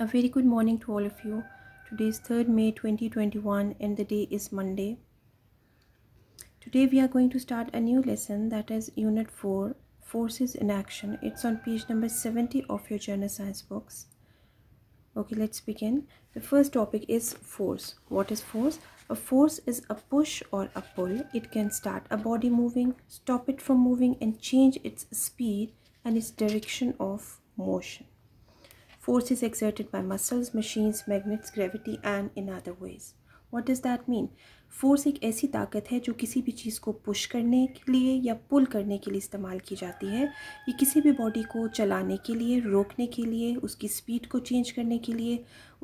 A very good morning to all of you. Today is 3rd May 2021 and the day is Monday. Today we are going to start a new lesson that is Unit 4 Forces in Action. It's on page number 70 of your journal science books. Okay, let's begin. The first topic is force. What is force? A force is a push or a pull. It can start a body moving, stop it from moving and change its speed and its direction of motion forces exerted by muscles, machines, magnets, gravity, and in other ways. What does that mean? Force एक ऐसी ताकत है जो किसी भी चीज़ को push करने के लिए या पुल करने के लिए इस्तेमाल की जाती है ये किसी भी बॉडी को चलाने के लिए रोकने के लिए उसकी स्पीड को चेंज करने के लिए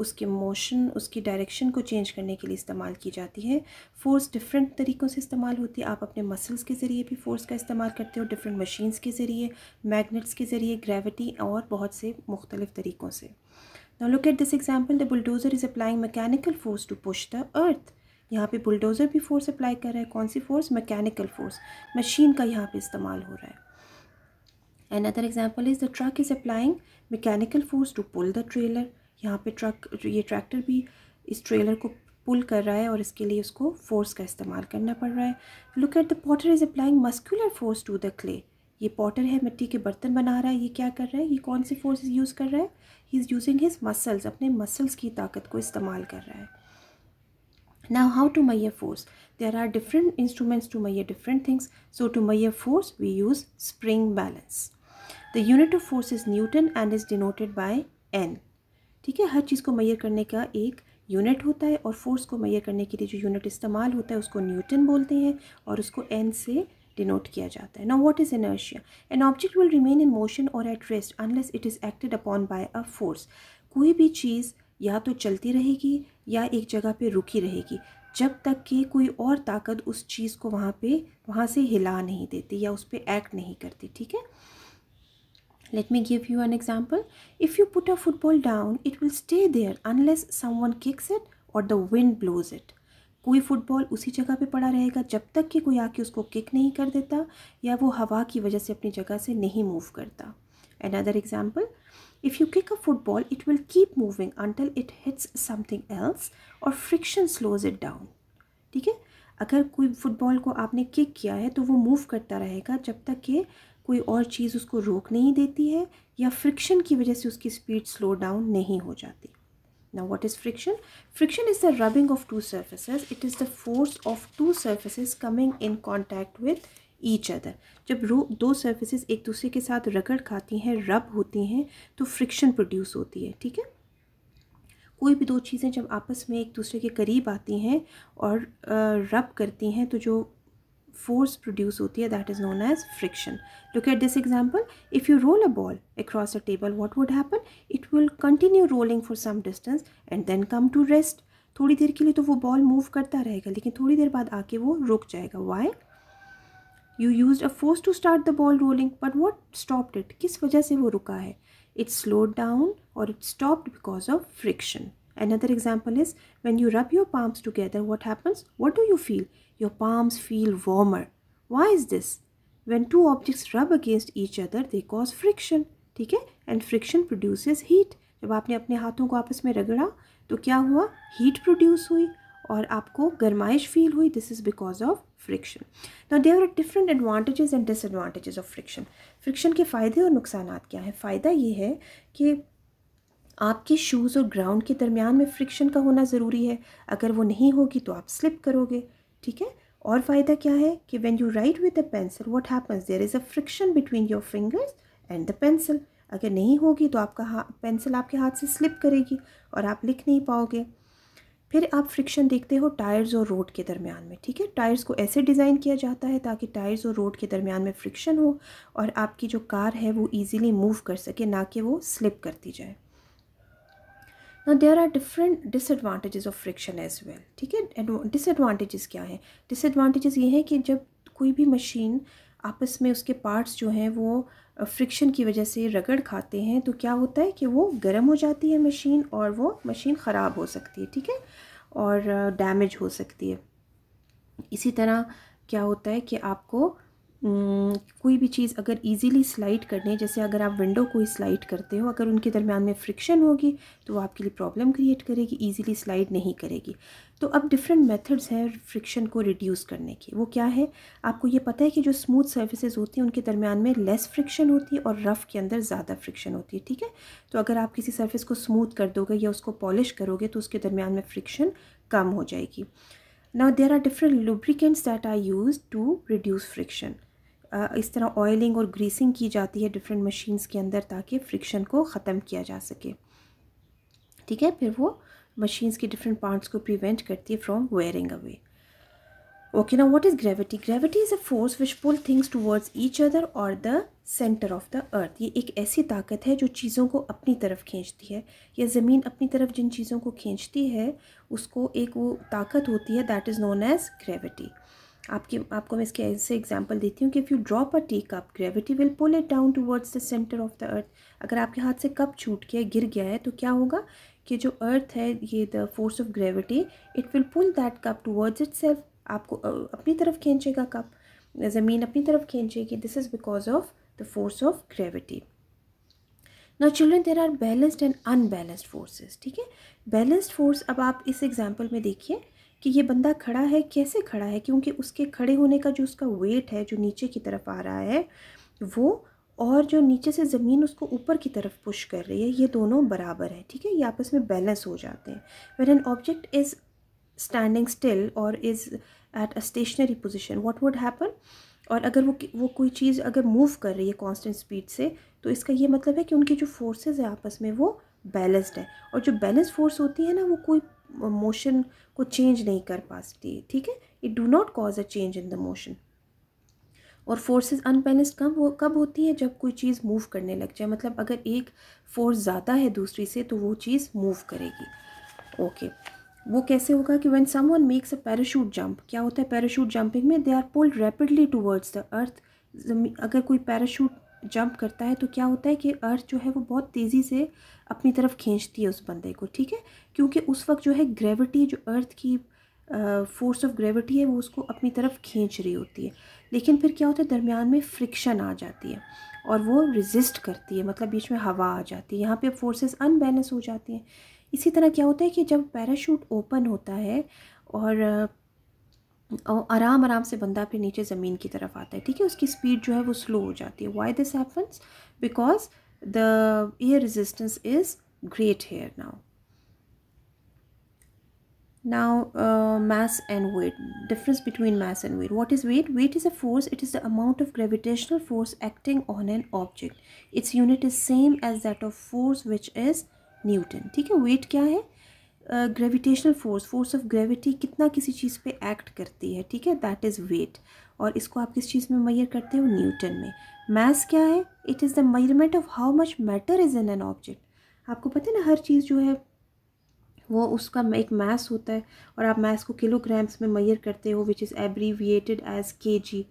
उसके मोशन उसकी डायरेक्शन को चेंज करने के लिए इस्तेमाल की जाती है फ़ोर्स डिफरेंट तरीक़ों से इस्तेमाल होती है आप अपने मसल्स के ज़रिए भी फ़ोर्स का इस्तेमाल करते हो डिफरेंट मशीन्स के ज़रिए मैगनेट्स के ज़रिए ग्रेविटी और बहुत से मुख्तलिफ़ तरीक़ों से Now look at this example the bulldozer is applying mechanical force to push the earth यहाँ पे बुलडोज़र भी फ़ोर्स अप्लाई कर रहा है कौन सी फ़ोर्स मैकेनिकल फ़ोर्स मशीन का यहाँ पे इस्तेमाल हो रहा है other example is the truck is applying mechanical force to pull the trailer यहाँ पे ट्रक ये ट्रैक्टर भी इस ट्रेलर को पुल कर रहा है और इसके लिए उसको फोर्स का इस्तेमाल करना पड़ रहा है look at the potter is applying muscular force to the clay ये पॉटर है मिट्टी के बर्तन बना रहा है ये क्या कर रहा है ये कौन सी फोर्स यूज़ कर रहा है he is using his muscles अपने मसल्स की ताकत को इस्तेमाल कर रहा है Now how to measure force? There are different instruments to measure different things. So to measure force, we use spring balance. The unit of force is Newton and is denoted by N. ठीक है हर चीज़ को मैयर करने का एक unit होता है और force को मैयर करने के लिए जो यूनिट इस्तेमाल होता है उसको न्यूटन बोलते हैं और उसको एन से डिनोट किया जाता है now what is inertia an object will remain in motion और at rest unless it is acted upon by a force कोई भी चीज़ या तो चलती रहेगी या एक जगह पे रुकी रहेगी जब तक कि कोई और ताकत उस चीज़ को वहाँ पे वहाँ से हिला नहीं देती या उस पर एक्ट नहीं करती ठीक है let me give you an example if you put a football down it will stay there unless someone kicks it और द विंड ब्लोज इट कोई फुटबॉल उसी जगह पे पड़ा रहेगा जब तक कि कोई आके उसको किक नहीं कर देता या वो हवा की वजह से अपनी जगह से नहीं मूव करता another example If you kick a football, it will keep moving until it hits something else और friction slows it down. ठीक है अगर कोई फुटबॉल को आपने किक किया है तो वो मूव करता रहेगा जब तक कि कोई और चीज़ उसको रोक नहीं देती है या फ्रिक्शन की वजह से उसकी स्पीड स्लो डाउन नहीं हो जाती Now what is friction? Friction is the rubbing of two surfaces. It is the force of two surfaces coming in contact with each other जब रो दो सर्विसेज एक दूसरे के साथ रगड़ खाती हैं रब होती हैं तो फ्रिक्शन प्रोड्यूस होती है ठीक है कोई भी दो चीज़ें जब आपस में एक दूसरे के करीब आती हैं और रब करती हैं तो जो फोर्स प्रोड्यूस होती है that is known as friction look at this example if you roll a ball across a table what would happen it will continue rolling for some distance and then come to rest थोड़ी देर के लिए तो वो ball move करता रहेगा लेकिन थोड़ी देर बाद आके वो रुक जाएगा why you use a force to start the ball rolling but what stopped it किस वजह से वो रुका है इट स्लो डाउन और it stopped because of friction another example is when you rub your palms together what happens what do you feel your palms feel warmer why is this when two objects rub against each other they cause friction ठीक है and friction produces heat जब आपने अपने हाथों को आपस में रगड़ा तो क्या हुआ हीट प्रोड्यूस हुई और आपको गर्माइश फील हुई this is because of friction ना there are different advantages and disadvantages of friction friction के फ़ायदे और नुकसान क्या हैं फ़ायदा ये है कि आपके शूज़ और ग्राउंड के दरमियान में फ्रिक्शन का होना ज़रूरी है अगर वो नहीं होगी तो आप स्लिप करोगे ठीक है और फ़ायदा क्या है कि when you write with a pencil what happens there is a friction between your fingers and the pencil अगर नहीं होगी तो आपका हाँ पेंसिल आपके हाथ से स्लिप करेगी और आप लिख नहीं पाओगे फिर आप फ्रिक्शन देखते हो टायर्स और रोड के दरमियान में ठीक है टायर्स को ऐसे डिज़ाइन किया जाता है ताकि टायर्स और रोड के दरमियान में फ्रिक्शन हो और आपकी जो कार है वो ईज़िली मूव कर सके ना कि वो स्लिप करती जाए ना there are different disadvantages of friction as well ठीक है डिसएडवांटेजेस क्या हैं डिसएडवांटेजेस ये हैं कि जब कोई भी मशीन आपस में उसके पार्ट्स जो हैं वो फ्रिक्शन की वजह से रगड़ खाते हैं तो क्या होता है कि वो गर्म हो जाती है मशीन और वो मशीन ख़राब हो सकती है ठीक है और डैमेज हो सकती है इसी तरह क्या होता है कि आपको हम्म, कोई भी चीज़ अगर इजीली स्लाइड करने जैसे अगर आप विंडो को स्लाइड करते हो अगर उनके दरमियान में फ्रिक्शन होगी तो वो आपके लिए प्रॉब्लम क्रिएट करेगी इजीली स्लाइड नहीं करेगी तो अब डिफरेंट मेथड्स हैं फ्रिक्शन को रिड्यूस करने की वो क्या है आपको ये पता है कि जो स्मूथ सर्विसेज होती हैं उनके दरमियान में लेस फ्रिक्शन होती है और रफ़ के अंदर ज़्यादा फ्रिक्शन होती है ठीक है तो अगर आप किसी सर्विस को स्मूथ कर दोगे या उसको पॉलिश करोगे तो उसके दरमियान में फ्रिक्शन कम हो जाएगी now there are different lubricants that are used to reduce friction इस तरह ऑयलिंग और ग्रीसिंग की जाती है डिफरेंट मशीन्स के अंदर ताकि फ्रिक्शन को ख़त्म किया जा सके ठीक है फिर वो मशीन्स के डिफरेंट पार्ट्स को प्रिवेंट करती है फ्रॉम वेयरिंग अवे ओके ना what is gravity gravity is a force which pull things towards each other और the centre of the earth ये एक ऐसी ताकत है जो चीज़ों को अपनी तरफ खींचती है या ज़मीन अपनी तरफ जिन चीज़ों को खींचती है उसको एक वो ताकत होती है that is known as gravity आपके आपको मैं इसके ऐसे एग्जांपल देती हूँ कि if you drop a tea cup gravity will pull it down towards the centre of the earth अगर आपके हाथ से कप छूट गया गिर गया है तो क्या होगा कि जो अर्थ है ये the force of gravity it will pull that cup towards itself आपको अपनी तरफ खींचेगा कप ज़मीन अपनी तरफ खींचेगी this is because of the force of gravity ना children there are balanced and unbalanced forces ठीक है बैलेंस्ड फोर्स अब आप इस एग्जाम्पल में देखिए कि ये बंदा खड़ा है कैसे खड़ा है क्योंकि उसके खड़े होने का जो उसका वेट है जो नीचे की तरफ आ रहा है वो और जो नीचे से ज़मीन उसको ऊपर की तरफ पुश कर रही है ये दोनों बराबर है ठीक है ये आपस में बैलेंस हो जाते हैं when an object is standing still और is at a stationary position what would happen और अगर वो वो कोई चीज़ अगर मूव कर रही है कॉन्स्टेंट स्पीड से तो इसका ये मतलब है कि उनकी जो फोर्सेज है आपस में वो बैलेंस्ड है और जो बैलेंस फोर्स होती है ना वो कोई मोशन को चेंज नहीं कर पा सकती ठीक है it do not cause a change in the motion और फोर्सेस अनबैलेंस कब हो कब होती है जब कोई चीज़ मूव करने लग जाए मतलब अगर एक फोर्स ज़्यादा है दूसरी से तो वो चीज़ मूव करेगी ओके okay. वो कैसे होगा कि when someone makes a parachute jump क्या होता है पैराशूट जंपिंग में they are pulled rapidly towards the earth अगर कोई पैराशूट जंप करता है तो क्या होता है कि अर्थ जो है वो बहुत तेज़ी से अपनी तरफ खींचती है उस बंदे को ठीक है क्योंकि उस वक्त जो है ग्रेविटी जो अर्थ की फोर्स ऑफ ग्रेविटी है वो उसको अपनी तरफ खींच रही होती है लेकिन फिर क्या होता है दरमियान में फ्रिक्शन आ जाती है और वो रिजिस्ट करती है मतलब बीच में हवा आ जाती है यहाँ पर फोर्सेस अनबैलेंस हो जाती हैं इसी तरह क्या होता है कि जब पैराशूट ओपन होता है और आराम आराम से बंदा फिर नीचे ज़मीन की तरफ आता है ठीक है उसकी स्पीड जो है वो स्लो हो जाती है why this happens because the air resistance is great here now now mass and weight difference between mass and weight what is weight weight is a force it is the amount of gravitational force acting on an object its unit is same as that of force which is newton ठीक है weight क्या है gravitational force force of gravity कितना किसी चीज़ पे act करती है ठीक है दैट इज़ वेट और इसको आप किस चीज़ में मैयर करते हो न्यूटन में मैस क्या है it is the measurement of how much matter is in an object आपको पता है ना हर चीज़ जो है वो उसका एक मैस होता है और आप मैस को किलोग्राम्स में मैयर करते हो विच इज़ एब्रीविएटेड एज के जी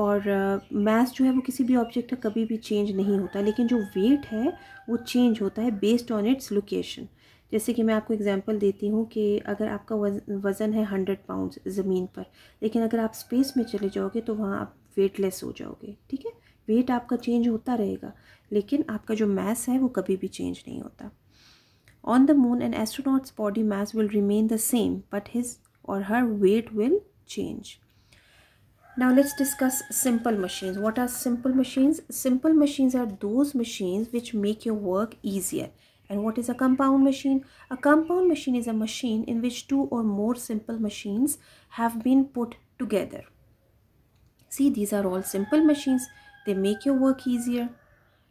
और मैस uh, जो है वो किसी भी ऑब्जेक्ट का कभी भी चेंज नहीं होता लेकिन जो वेट है वो चेंज होता है बेस्ड ऑन इट्स लोकेशन जैसे कि मैं आपको एग्जांपल देती हूँ कि अगर आपका वज़न है हंड्रेड पाउंड्स ज़मीन पर लेकिन अगर आप स्पेस में चले जाओगे तो वहाँ आप वेटलेस हो जाओगे ठीक है वेट आपका चेंज होता रहेगा लेकिन आपका जो मैस है वो कभी भी चेंज नहीं होता on the moon an astronaut's body mass will remain the same but his or her weight will change Now let's discuss simple machines. What are simple machines? Simple machines are those machines which make your work easier And what is a compound machine? A compound machine is a machine in which two or more simple machines have been put together. See, these are all simple machines. They make your work easier.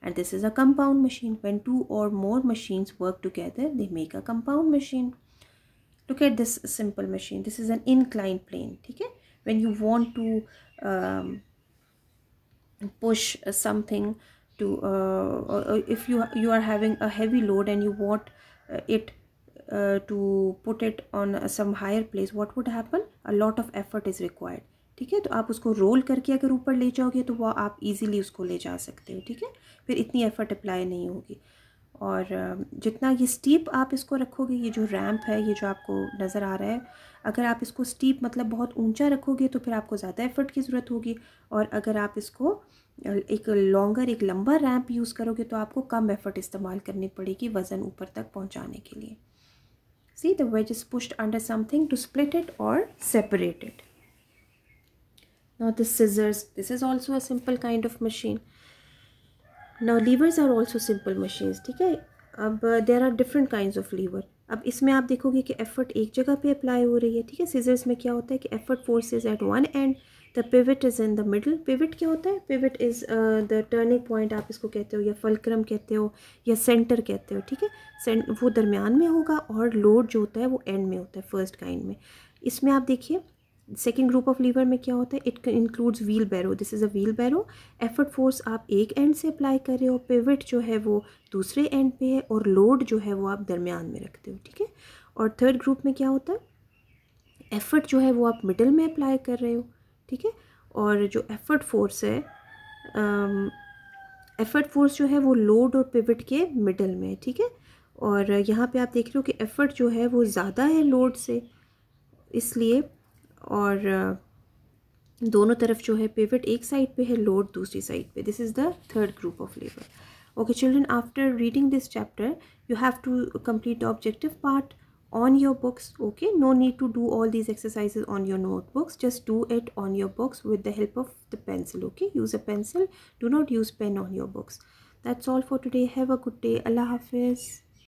And this is a compound machine. When two or more machines work together, they make a compound machine. Look at this simple machine. This is an inclined plane. Okay? When you want to um, push something to uh, if you you are having a heavy load and you want it uh, to put it on some higher place what would happen a lot of effort is required ठीक है तो आप उसको role करके अगर ऊपर ले जाओगे तो वह आप इजीली उसको ले जा सकते हो ठीक है फिर इतनी एफर्ट अप्लाई नहीं होगी और जितना ये स्टीप आप इसको रखोगे ये जो रैम्प है ये जो आपको नज़र आ रहा है अगर आप इसको स्टीप मतलब बहुत ऊंचा रखोगे तो फिर आपको ज़्यादा एफर्ट की ज़रूरत होगी और अगर आप इसको एक लॉन्गर एक लंबा रैम्प यूज़ करोगे तो आपको कम एफर्ट इस्तेमाल करनी पड़ेगी वज़न ऊपर तक पहुँचाने के लिए see the wedge is pushed under something to split it और separate it this the scissors this is also a simple kind of now levers are also simple machines ठीक है अब there are different kind of lever अब इसमें आप देखोगे कि effort एक जगह पे अप्लाई हो रही है ठीक है सीजर्स में क्या होता है कि effort is at one end the pivot is in the middle pivot क्या होता है pivot is the turning point आप इसको कहते हो या फलक्रम कहते हो या सेंटर कहते हो ठीक है वो दरमियान में होगा और लोड जो होता है वो एंड में होता है फर्स्ट काइंड में इसमें आप देखिए सेकेंड ग्रुप ऑफ लीवर में क्या होता है it includes wheelbarrow this is a wheelbarrow effort force आप एक एंड से अप्लाई कर रहे हो पेविट जो है वो दूसरे एंड पे है और लोड जो है वो आप दरमियान में रखते हो ठीक है और थर्ड ग्रुप में क्या होता है एफ़र्ट जो है वो आप मिडल में अप्लाई कर रहे हो ठीक है और जो एफ़र्ट फोर्स है एफ़र्ट um, फोर्स जो है वो लोड और पिविट के मिडल में है ठीक है और यहाँ पे आप देख रहे हो कि एफ़र्ट जो है वो ज़्यादा है लोड से इसलिए और दोनों तरफ जो है पेविट एक साइड पे है लोड दूसरी साइड पे this is the third group of labour okay children after reading this chapter you have to complete the objective part on your books okay no need to do all these exercise on your notebooks just do it on your books with the help of the pencil okay use a pencil do not use pen on your books that's all for today have a good day अल्लाह हाफिज़